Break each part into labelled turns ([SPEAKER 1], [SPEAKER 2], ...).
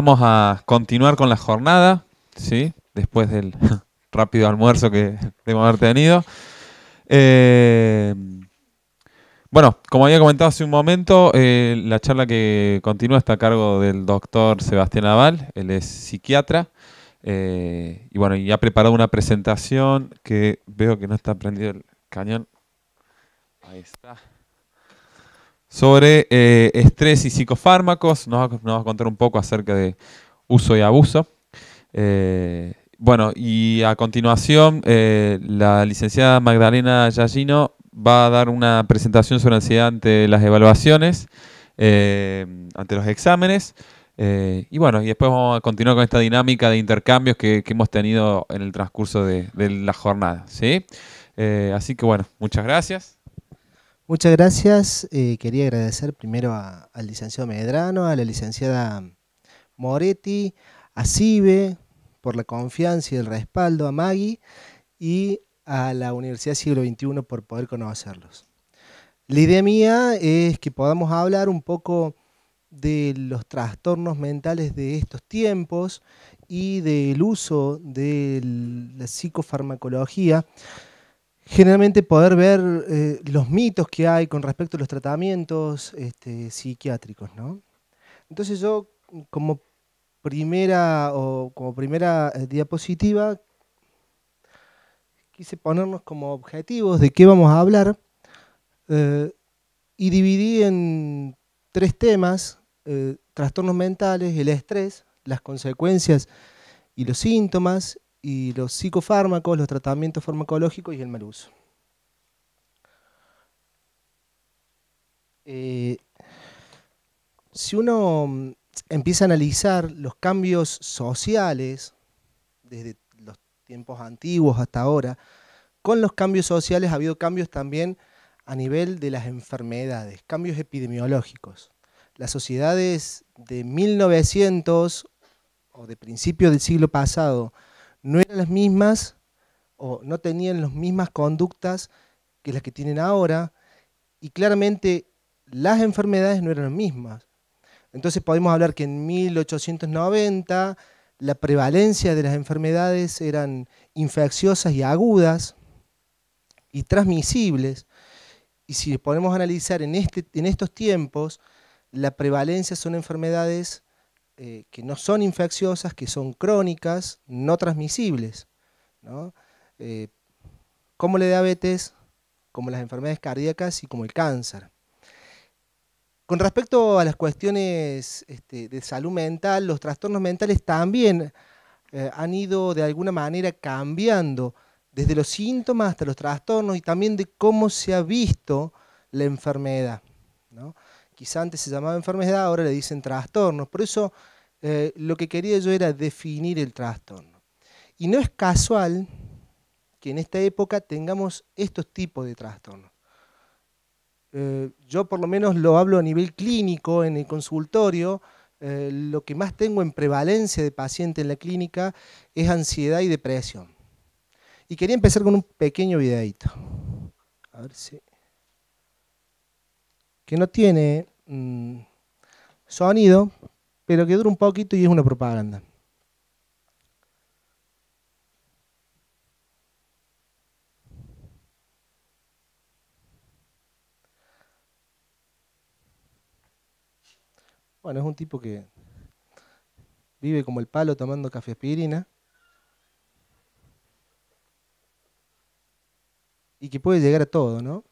[SPEAKER 1] Vamos a continuar con la jornada, ¿sí? Después del rápido almuerzo que debemos haber tenido. Eh, bueno, como había comentado hace un momento, eh, la charla que continúa está a cargo del doctor Sebastián Aval, él es psiquiatra. Eh, y bueno, y ha preparado una presentación que veo que no está prendido el cañón. Ahí está sobre eh, estrés y psicofármacos. Nos va, a contar un poco acerca de uso y abuso. Eh, bueno, y a continuación, eh, la licenciada Magdalena Yallino va a dar una presentación sobre ansiedad ante las evaluaciones, ante los exámenes. y bueno, y después vamos a continuar con esta dinámica de intercambios que, hemos tenido en el transcurso de, la jornada. así que bueno, muchas gracias.
[SPEAKER 2] Muchas gracias. Eh, quería agradecer primero al licenciado Medrano, a la licenciada Moretti, a Cibe por la confianza y el respaldo, a Maggie y a la Universidad Siglo XXI por poder conocerlos. La idea mía es que podamos hablar un poco de los trastornos mentales de estos tiempos y del uso de la psicofarmacología generalmente poder ver eh, los mitos que hay con respecto a los tratamientos este, psiquiátricos. Entonces yo como primera como primera eh, diapositiva quise ponernos como objetivos de qué vamos a hablar eh, y dividí en tres temas, trastornos mentales, el estrés, las consecuencias y los síntomas y los psicofármacos, los tratamientos farmacológicos y el mal uso. Eh, si uno mm, empieza a analizar los cambios sociales, desde los tiempos antiguos hasta ahora, con los cambios sociales ha habido cambios también a nivel de las enfermedades, cambios epidemiológicos. Las sociedades de 1900 o de principios del siglo pasado no eran las mismas o no tenían las mismas conductas que las que tienen ahora y claramente las enfermedades no eran las mismas. Entonces podemos hablar que en 1890 la prevalencia de las enfermedades eran infecciosas y agudas y transmisibles. Y si podemos analizar en, este, en estos tiempos, la prevalencia son enfermedades eh, que no son infecciosas, que son crónicas, no transmisibles, ¿no? Eh, como la diabetes, como las enfermedades cardíacas y como el cáncer. Con respecto a las cuestiones este, de salud mental, los trastornos mentales también eh, han ido de alguna manera cambiando desde los síntomas hasta los trastornos y también de cómo se ha visto la enfermedad. ¿no? quizá antes se llamaba enfermedad, ahora le dicen trastornos. Por eso eh, lo que quería yo era definir el trastorno. Y no es casual que en esta época tengamos estos tipos de trastornos. Eh, yo por lo menos lo hablo a nivel clínico, en el consultorio, eh, lo que más tengo en prevalencia de paciente en la clínica es ansiedad y depresión. Y quería empezar con un pequeño videito. A ver si que no tiene mm, sonido, pero que dura un poquito y es una propaganda. Bueno, es un tipo que vive como el palo tomando café aspirina. Y que puede llegar a todo, ¿no?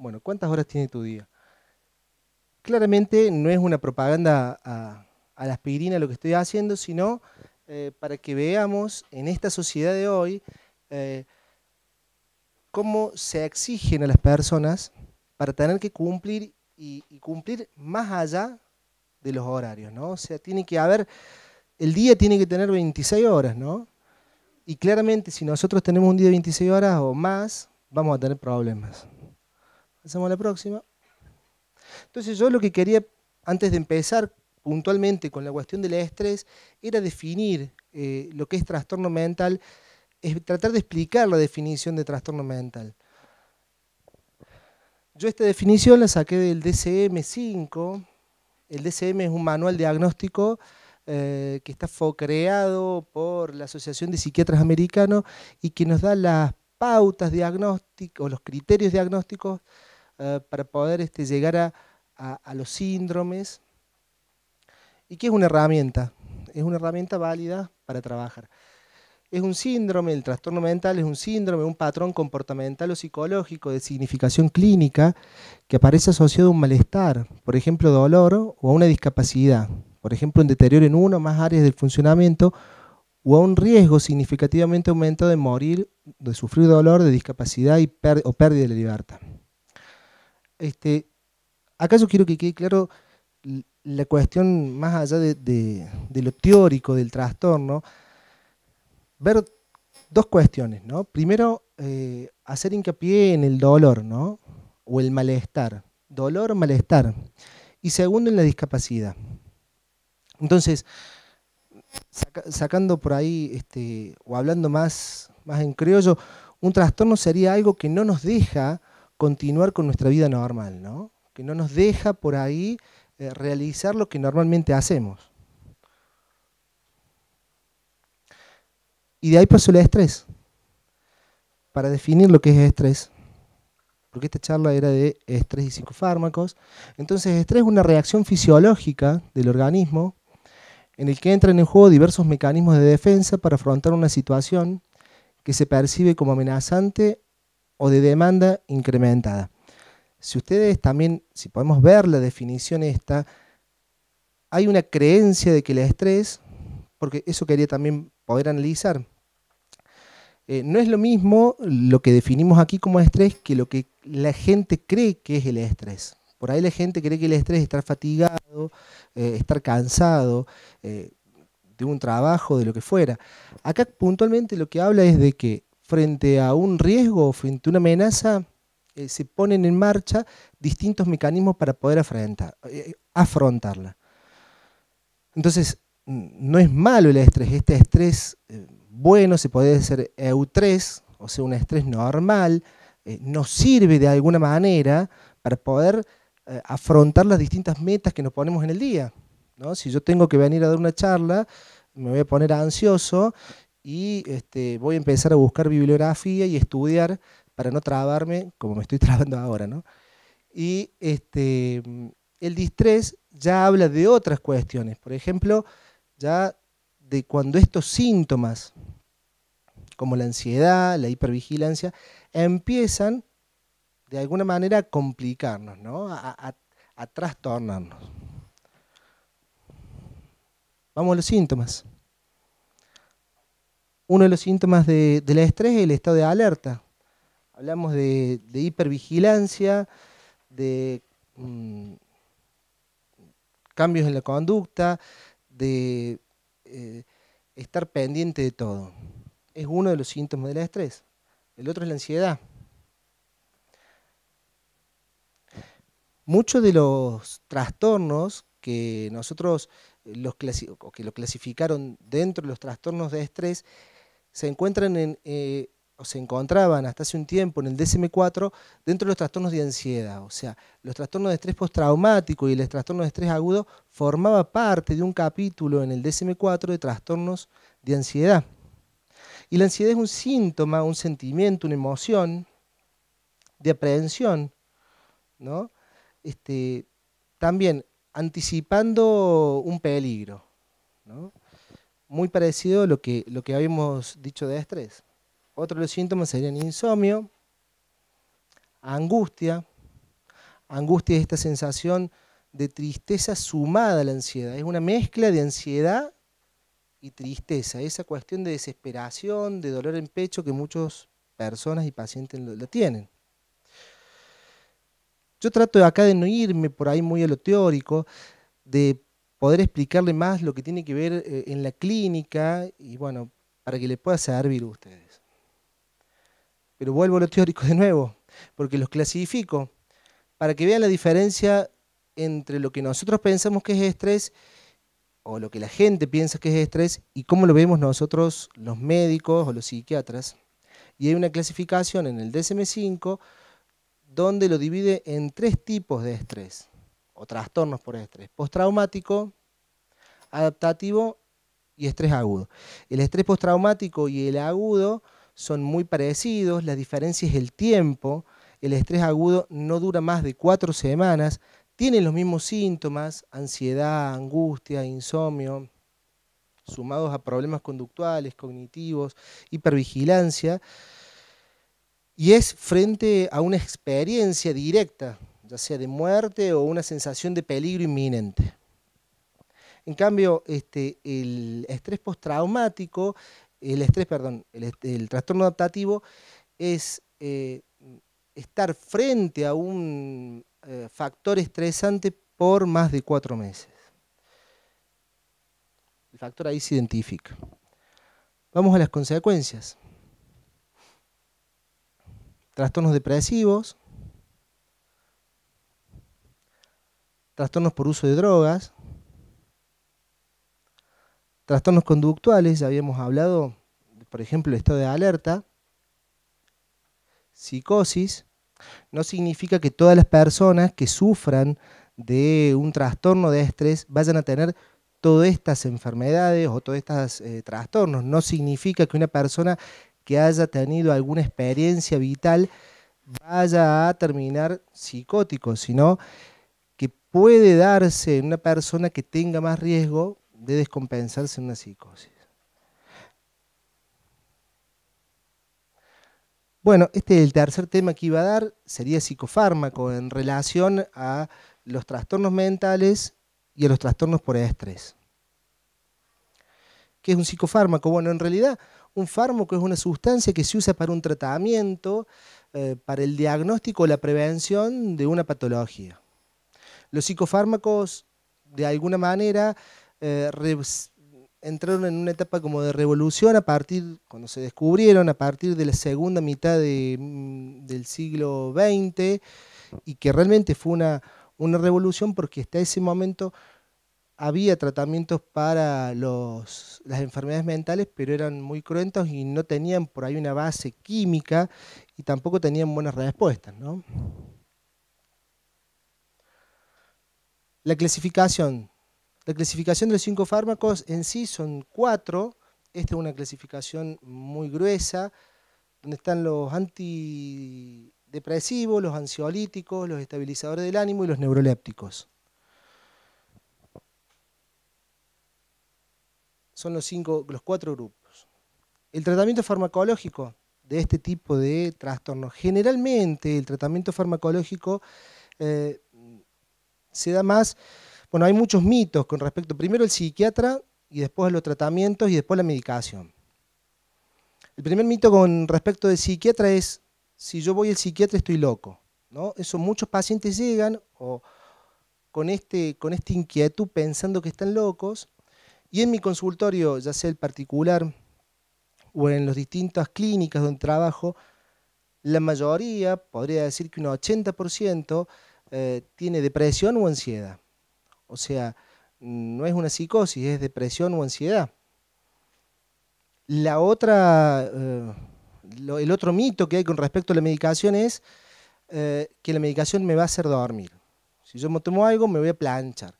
[SPEAKER 2] bueno, ¿cuántas horas tiene tu día? Claramente no es una propaganda a, la aspirina lo que estoy haciendo, sino eh, para que veamos en esta sociedad de hoy eh, cómo se exigen a las personas para tener que cumplir y, y, cumplir más allá de los horarios, ¿no? O sea, tiene que haber, el día tiene que tener 26 horas, ¿no? Y claramente si nosotros tenemos un día de 26 horas o más, vamos a tener problemas. Pasamos la próxima. Entonces yo lo que quería, antes de empezar puntualmente con la cuestión del estrés, era definir eh, lo que es trastorno mental, es tratar de explicar la definición de trastorno mental. Yo esta definición la saqué del DCM5. El DCM es un manual diagnóstico eh, que está creado por la Asociación de Psiquiatras Americanos y que nos da las pautas diagnósticas o los criterios diagnósticos eh, para poder este, llegar a, los síndromes. ¿Y qué es una herramienta? Es una herramienta válida para trabajar. Es un síndrome, el trastorno mental es un síndrome, un patrón comportamental o psicológico de significación clínica que aparece asociado a un malestar, por ejemplo dolor o a una discapacidad, por ejemplo un deterioro en una o más áreas del funcionamiento o a un riesgo significativamente aumentado de morir, de sufrir dolor, de discapacidad y o pérdida de libertad. Este, acá yo quiero que quede claro la cuestión más allá de, lo teórico del trastorno, ver dos cuestiones, ¿no? Primero, eh, hacer hincapié en el dolor, ¿no? O el malestar. Dolor, o malestar. Y segundo, en la discapacidad. Entonces, sacando por ahí, este, o hablando más, más en criollo, un trastorno sería algo que no nos deja continuar con nuestra vida normal, ¿no? que no nos deja por ahí eh, realizar lo que normalmente hacemos. Y de ahí pasó el estrés, para definir lo que es estrés, porque esta charla era de estrés y psicofármacos. Entonces, estrés es una reacción fisiológica del organismo en el que entran en juego diversos mecanismos de defensa para afrontar una situación que se percibe como amenazante o de demanda incrementada. Si ustedes también, si podemos ver la definición esta, hay una creencia de que el estrés, porque eso quería también poder analizar, eh, no es lo mismo lo que definimos aquí como estrés que lo que la gente cree que es el estrés. Por ahí la gente cree que el estrés es estar fatigado, eh, estar cansado eh, de un trabajo, de lo que fuera. Acá puntualmente lo que habla es de que frente a un riesgo, frente a una amenaza, eh, se ponen en marcha distintos mecanismos para poder eh, afrontarla. Entonces, no es malo el estrés, este estrés eh, bueno se puede decir eu o sea, un estrés normal, nos sirve de alguna manera para poder afrontar las distintas metas que nos ponemos en el día. ¿no? Si yo tengo que venir a dar una charla, me voy a poner ansioso y este, voy a empezar a buscar bibliografía y estudiar para no trabarme como me estoy trabando ahora. ¿no? Y este, el distrés ya habla de otras cuestiones, por ejemplo, ya de cuando estos síntomas, como la ansiedad, la hipervigilancia, empiezan de alguna manera a complicarnos, a, a trastornarnos. Vamos a los síntomas uno de los síntomas de, del estrés es el estado de alerta. Hablamos de, hipervigilancia, de mm, cambios en la conducta, de eh, estar pendiente de todo. Es uno de los síntomas del estrés. El otro es la ansiedad. Muchos de los trastornos que nosotros eh, los que lo clasificaron dentro de los trastornos de estrés se encuentran eh, o se encontraban hasta hace un tiempo en el DSM-4 dentro de los trastornos de ansiedad. O sea, los trastornos de estrés postraumático y el trastorno de estrés agudo formaba parte de un capítulo en el DSM-4 de trastornos de ansiedad. Y la ansiedad es un síntoma, un sentimiento, una emoción de aprehensión, ¿no? Este, también anticipando un peligro, ¿no? muy parecido a lo que, lo que habíamos dicho de estrés. Otro de los síntomas serían insomnio, angustia. Angustia es esta sensación de tristeza sumada a la ansiedad. Es una mezcla de ansiedad y tristeza. Esa cuestión de desesperación, de dolor en pecho que muchas personas y pacientes lo, tienen. Yo trato acá de no irme por ahí muy a lo teórico, de poder explicarle más lo que tiene que ver eh, en la clínica y bueno, para que le pueda servir a ustedes. Pero vuelvo a lo teórico de nuevo, porque los clasifico para que vean la diferencia entre lo que nosotros pensamos que es estrés o lo que la gente piensa que es estrés y cómo lo vemos nosotros los médicos o los psiquiatras. Y hay una clasificación en el DSM-5 donde lo divide en tres tipos de estrés o trastornos por estrés, postraumático, adaptativo y estrés agudo. El estrés postraumático y el agudo son muy parecidos, la diferencia es el tiempo, el estrés agudo no dura más de cuatro semanas, tienen los mismos síntomas, ansiedad, angustia, insomnio, sumados a problemas conductuales, cognitivos, hipervigilancia, y es frente a una experiencia directa ya sea de muerte o una sensación de peligro inminente. En cambio, este, el estrés postraumático, el estrés, perdón, el, trastorno adaptativo es eh, estar frente a un eh, factor estresante por más de cuatro meses. El factor ahí se identifica. Vamos a las consecuencias. Trastornos depresivos, trastornos por uso de drogas, trastornos conductuales, ya habíamos hablado, por ejemplo, el estado de alerta, psicosis, no significa que todas las personas que sufran de un trastorno de estrés vayan a tener todas estas enfermedades o todos estos eh, trastornos. No significa que una persona que haya tenido alguna experiencia vital vaya a terminar psicótico, sino que puede darse en una persona que tenga más riesgo de descompensarse en una psicosis. Bueno, este es el tercer tema que iba a dar, sería psicofármaco en relación a los trastornos mentales y a los trastornos por estrés. ¿Qué es un psicofármaco? Bueno, en realidad un fármaco es una sustancia que se usa para un tratamiento, eh, para el diagnóstico o la prevención de una patología los psicofármacos de alguna manera eh, entraron en una etapa como de revolución a partir, cuando se descubrieron, a partir de la segunda mitad mm, del siglo XX, y que realmente fue una, una revolución porque hasta ese momento había tratamientos para los, las enfermedades mentales, pero eran muy cruentos y no tenían por ahí una base química y tampoco tenían buenas respuestas, ¿no? La clasificación. La clasificación de los cinco fármacos en sí son cuatro. Esta es una clasificación muy gruesa, donde están los antidepresivos, los ansiolíticos, los estabilizadores del ánimo y los neurolépticos. Son los, cinco, los cuatro grupos. El tratamiento farmacológico de este tipo de trastornos. Generalmente el tratamiento farmacológico eh, se da más, bueno, hay muchos mitos con respecto, primero el psiquiatra y después los tratamientos y después la medicación. El primer mito con respecto del psiquiatra es, si yo voy al psiquiatra estoy loco. ¿no? Eso muchos pacientes llegan con, este, con esta inquietud pensando que están locos y en mi consultorio, ya sea el particular o en las distintas clínicas donde trabajo, la mayoría, podría decir que un 80%, eh, tiene depresión o ansiedad. O sea, no es una psicosis, es depresión o ansiedad. La otra, eh, el otro mito que hay con respecto a la medicación es eh, que la medicación me va a hacer dormir. Si yo me tomo algo, me voy a planchar.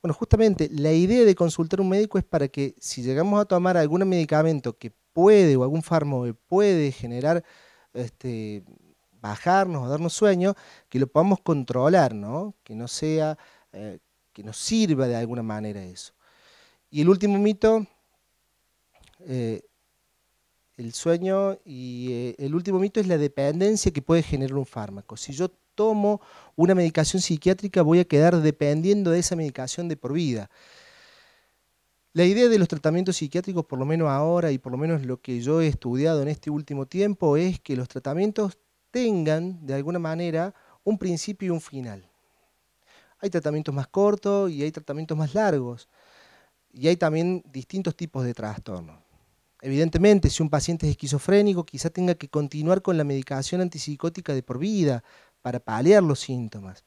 [SPEAKER 2] Bueno, justamente la idea de consultar a un médico es para que si llegamos a tomar algún medicamento que puede o algún fármaco que puede generar este, bajarnos o darnos sueño, que lo podamos controlar, ¿no? Que no sea, eh, que nos sirva de alguna manera eso. Y el último mito, eh, el sueño y eh, el último mito es la dependencia que puede generar un fármaco. Si yo tomo una medicación psiquiátrica voy a quedar dependiendo de esa medicación de por vida. La idea de los tratamientos psiquiátricos, por lo menos ahora y por lo menos lo que yo he estudiado en este último tiempo, es que los tratamientos tengan, de alguna manera, un principio y un final. Hay tratamientos más cortos y hay tratamientos más largos. Y hay también distintos tipos de trastornos. Evidentemente, si un paciente es esquizofrénico, quizá tenga que continuar con la medicación antipsicótica de por vida para paliar los síntomas.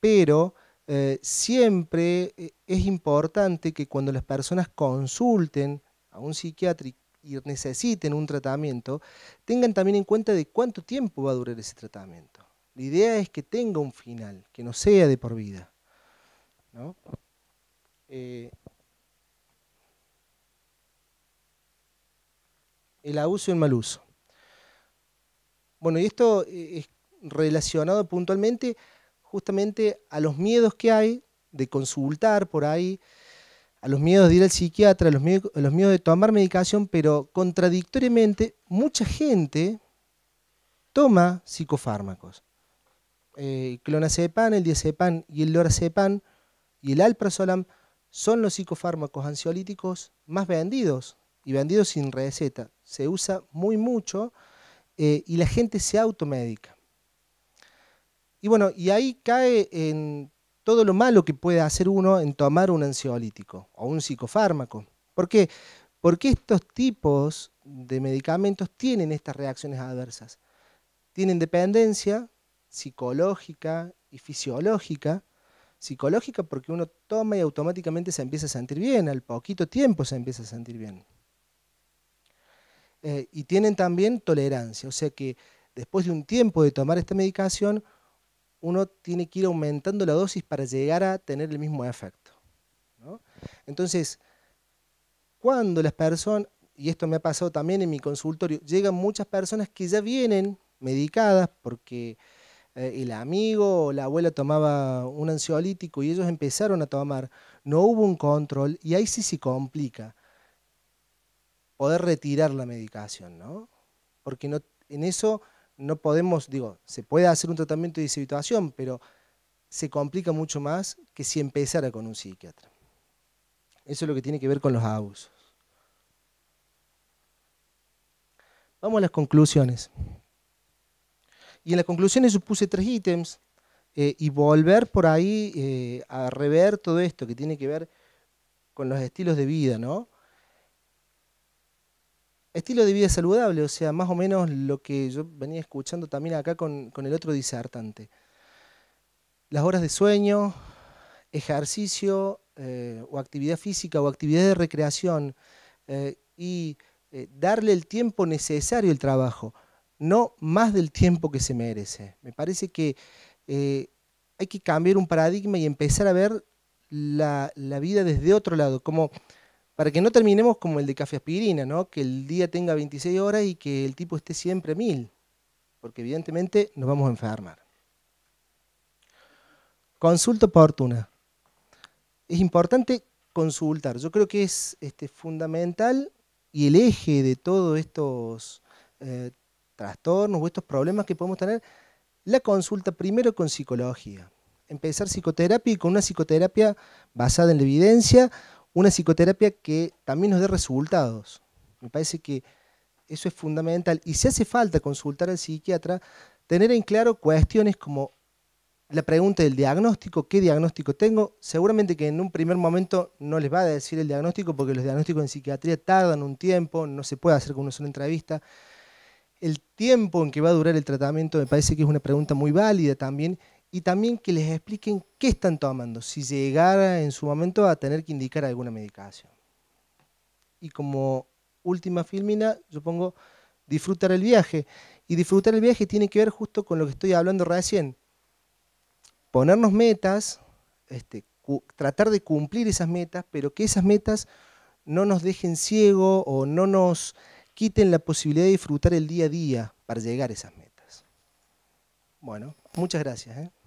[SPEAKER 2] Pero eh, siempre eh, es importante que cuando las personas consulten a un psiquiatra y necesiten un tratamiento, tengan también en cuenta de cuánto tiempo va a durar ese tratamiento. La idea es que tenga un final, que no sea de por vida. Eh, el abuso y el mal uso. Bueno, y esto eh, es relacionado puntualmente justamente a los miedos que hay de consultar por ahí, a los miedos de ir al psiquiatra, a los, miedos, de tomar medicación, pero contradictoriamente mucha gente toma psicofármacos. El eh, clonazepam, el diazepam y el lorazepam y el alprazolam son los psicofármacos ansiolíticos más vendidos y vendidos sin receta. Se usa muy mucho eh, y la gente se automedica. Y bueno, y ahí cae en todo lo malo que puede hacer uno en tomar un ansiolítico o un psicofármaco. ¿Por qué? Porque estos tipos de medicamentos tienen estas reacciones adversas. Tienen dependencia psicológica y fisiológica. Psicológica porque uno toma y automáticamente se empieza a sentir bien, al poquito tiempo se empieza a sentir bien. Eh, y tienen también tolerancia, o sea que después de un tiempo de tomar esta medicación, uno tiene que ir aumentando la dosis para llegar a tener el mismo efecto. Entonces, cuando las personas, y esto me ha pasado también en mi consultorio, llegan muchas personas que ya vienen medicadas porque eh, el amigo o la abuela tomaba un ansiolítico y ellos empezaron a tomar, no hubo un control y ahí sí se complica poder retirar la medicación, ¿no? Porque no, en eso no podemos, digo, se puede hacer un tratamiento de situación, pero se complica mucho más que si empezara con un psiquiatra. Eso es lo que tiene que ver con los abusos. Vamos a las conclusiones. Y en las conclusiones supuse tres ítems eh, y volver por ahí eh, a rever todo esto que tiene que ver con los estilos de vida, ¿no? Estilo de vida saludable, o sea, más o menos lo que yo venía escuchando también acá con, el otro disertante. Las horas de sueño, ejercicio eh, o actividad física o actividad de recreación eh, y eh, darle el tiempo necesario al trabajo, no más del tiempo que se merece. Me parece que hay que cambiar un paradigma y empezar a ver la, la vida desde otro lado, como para que no terminemos como el de café aspirina, ¿no? que el día tenga 26 horas y que el tipo esté siempre a mil, porque evidentemente nos vamos a enfermar. Consulta oportuna. Es importante consultar. Yo creo que es este, fundamental y el eje de todos estos eh, trastornos o estos problemas que podemos tener, la consulta primero con psicología. Empezar psicoterapia y con una psicoterapia basada en la evidencia una psicoterapia que también nos dé resultados. Me parece que eso es fundamental. Y si hace falta consultar al psiquiatra, tener en claro cuestiones como la pregunta del diagnóstico, qué diagnóstico tengo, seguramente que en un primer momento no les va a decir el diagnóstico porque los diagnósticos en psiquiatría tardan un tiempo, no se puede hacer con una sola entrevista. El tiempo en que va a durar el tratamiento me parece que es una pregunta muy válida también y también que les expliquen qué están tomando, si llegara en su momento a tener que indicar alguna medicación. Y como última filmina, yo pongo disfrutar el viaje. Y disfrutar el viaje tiene que ver justo con lo que estoy hablando recién. Ponernos metas, este, tratar de cumplir esas metas, pero que esas metas no nos dejen ciego o no nos quiten la posibilidad de disfrutar el día a día para llegar a esas metas. Bueno, muchas gracias. ¿eh?